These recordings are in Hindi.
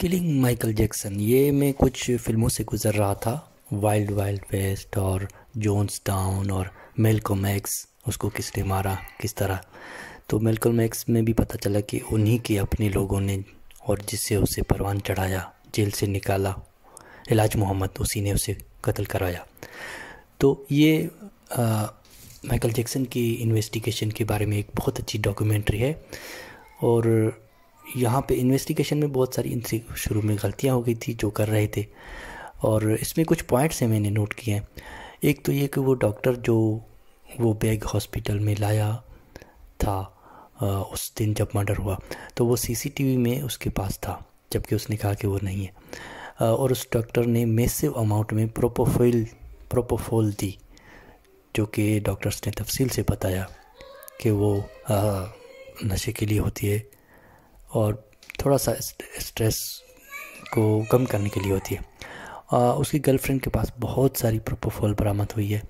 किलिंग माइकल जैक्सन ये मैं कुछ फिल्मों से गुज़र रहा था वाइल्ड वाइल्ड वेस्ट और जोन्स डाउन और मेलकोमैक्स उसको किसने मारा किस तरह तो मेलको मैक्स में भी पता चला कि उन्हीं के अपने लोगों ने और जिससे उसे परवान चढ़ाया जेल से निकाला इलाज मोहम्मद उसी ने उसे कत्ल कराया तो ये माइकल जैक्सन की इन्वेस्टिगेशन के बारे में एक बहुत अच्छी डॉक्यूमेंट्री है और यहाँ पे इन्वेस्टिगेशन में बहुत सारी इनसे शुरू में गलतियाँ हो गई थी जो कर रहे थे और इसमें कुछ पॉइंट्स हैं मैंने नोट किए हैं एक तो ये कि वो डॉक्टर जो वो बैग हॉस्पिटल में लाया था आ, उस दिन जब मर्डर हुआ तो वो सीसीटीवी में उसके पास था जबकि उसने कहा कि वो नहीं है आ, और उस डॉक्टर ने मेसिव अमाउंट में प्रोपोफिल प्रोपोफोल दी जो कि डॉक्टर्स ने तफसील से बताया कि वो आ, नशे के लिए होती है और थोड़ा सा स्ट्रेस को कम करने के लिए होती है आ, उसकी गर्लफ्रेंड के पास बहुत सारी प्रोपोफॉल बरामद हुई है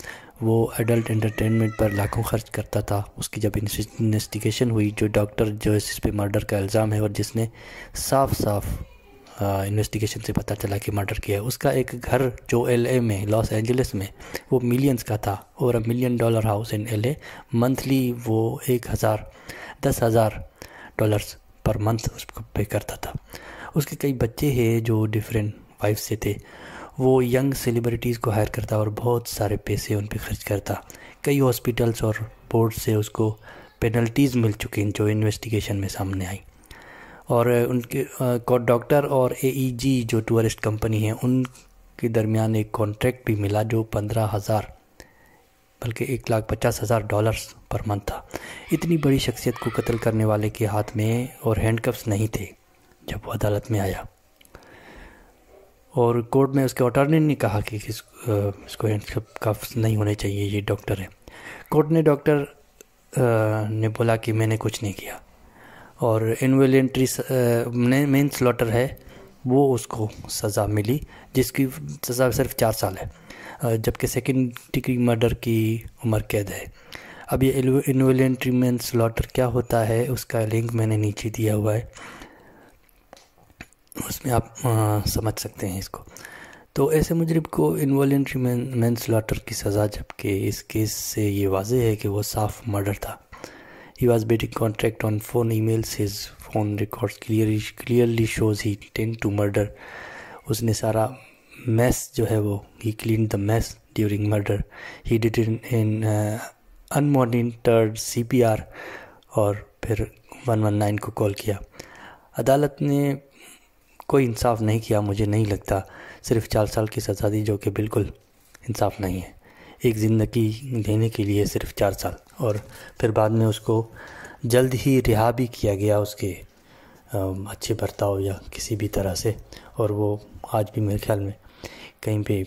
वो एडल्ट एंटरटेनमेंट पर लाखों खर्च करता था उसकी जब इन्वेस्टिगेशन हुई जो डॉक्टर जो इस पे मर्डर का इल्ज़ाम है और जिसने साफ साफ इन्वेस्टिगेशन से पता चला कि मर्डर किया है उसका एक घर जो एल में लॉस एंजलिस में वो मिलियंस का था और a million dollar house in L monthly वो एक हज़ार दस हज़ार डॉलर्स पर मंथ उसको पे करता था उसके कई बच्चे हैं जो डिफरेंट वाइफ से थे वो यंग सेलिब्रिटीज़ को हायर करता और बहुत सारे पैसे उन पर खर्च करता कई हॉस्पिटल्स और बोर्ड से उसको पेनल्टीज़ मिल चुकी हैं जो इन्वेस्टिगेशन में सामने आई और उनके कोर्ट डॉक्टर और एईजी e जो टूरिस्ट कंपनी है उनके दरमियान एक कॉन्ट्रैक्ट भी मिला जो पंद्रह हज़ार बल्कि एक लाख पचास हज़ार डॉलर्स पर मंथ था इतनी बड़ी शख्सियत को कत्ल करने वाले के हाथ में और हैंडकप्स नहीं थे जब वो अदालत में आया और कोर्ट में उसके अटॉर्नी ने कहा कि किस इसको कफ्स नहीं होने चाहिए ये डॉक्टर है कोर्ट ने डॉक्टर ने बोला कि मैंने कुछ नहीं किया और इन्वेलेंट्री मेन स्लॉटर है वो उसको सज़ा मिली जिसकी सज़ा सिर्फ चार साल है जबकि सेकेंड डिग्री मर्डर की उम्र कैद है अब ये इन्वेलेंट मैन स्लॉटर क्या होता है उसका लिंक मैंने नीचे दिया हुआ है उसमें आप आ, समझ सकते हैं इसको तो ऐसे मुजरब को इन्वॉलेंट्री मैन मैन स्लॉटर की सज़ा जबकि इस केस से ये वाज है कि वो साफ मर्डर था he was betting contract on phone emails his phone record clearly clearly shows he ten to murder उसने सारा मैस जो है वो he clean the mess during murder he did in in unmonitored C P R और फिर वन वन नाइन को कॉल किया अदालत ने कोई इंसाफ नहीं किया मुझे नहीं लगता सिर्फ चार साल की सज़ा दी जो कि बिल्कुल इंसाफ नहीं है एक ज़िंदगी देने के लिए सिर्फ चार साल और फिर बाद में उसको जल्द ही रिहा भी किया गया उसके अच्छे बर्ताव या किसी भी तरह से और वो आज भी मेरे ख्याल में कहीं पे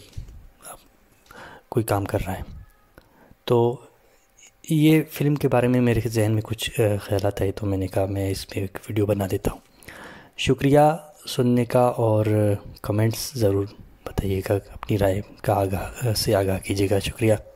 कोई काम कर रहा है तो ये फ़िल्म के बारे में मेरे जहन में कुछ ख्याल आए तो मैंने कहा मैं इस पर एक वीडियो बना देता हूँ शुक्रिया सुनने का और कमेंट्स ज़रूर बताइएगा अपनी राय का आगाह से आगाह कीजिएगा शुक्रिया